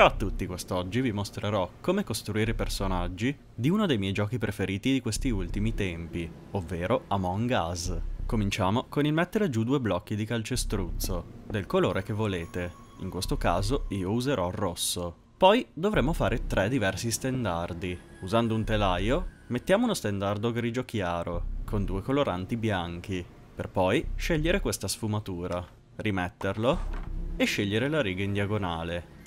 Ciao a tutti, quest'oggi vi mostrerò come costruire i personaggi di uno dei miei giochi preferiti di questi ultimi tempi, ovvero Among Us. Cominciamo con il mettere giù due blocchi di calcestruzzo, del colore che volete, in questo caso io userò il rosso. Poi dovremo fare tre diversi stendardi. Usando un telaio, mettiamo uno stendardo grigio chiaro, con due coloranti bianchi, per poi scegliere questa sfumatura, rimetterlo e scegliere la riga in diagonale.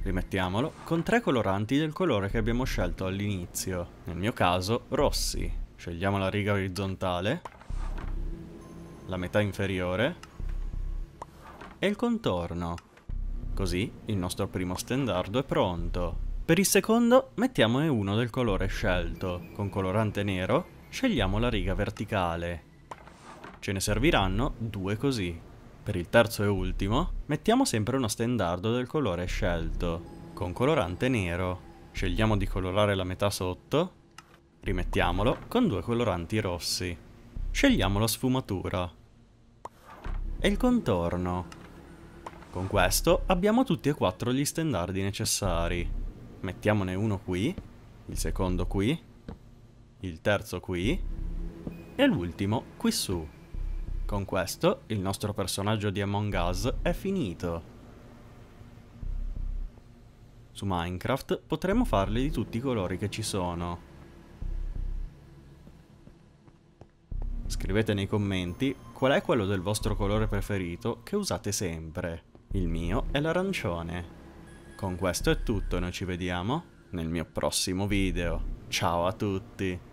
Rimettiamolo con tre coloranti del colore che abbiamo scelto all'inizio. Nel mio caso, rossi. Scegliamo la riga orizzontale, la metà inferiore e il contorno. Così il nostro primo stendardo è pronto. Per il secondo mettiamone uno del colore scelto. Con colorante nero scegliamo la riga verticale. Ce ne serviranno due così. Per il terzo e ultimo, mettiamo sempre uno stendardo del colore scelto, con colorante nero. Scegliamo di colorare la metà sotto, rimettiamolo con due coloranti rossi. Scegliamo la sfumatura e il contorno. Con questo abbiamo tutti e quattro gli stendardi necessari. Mettiamone uno qui, il secondo qui, il terzo qui e l'ultimo qui su. Con questo il nostro personaggio di Among Us è finito. Su Minecraft potremo farli di tutti i colori che ci sono. Scrivete nei commenti qual è quello del vostro colore preferito che usate sempre. Il mio è l'arancione. Con questo è tutto, noi ci vediamo nel mio prossimo video. Ciao a tutti!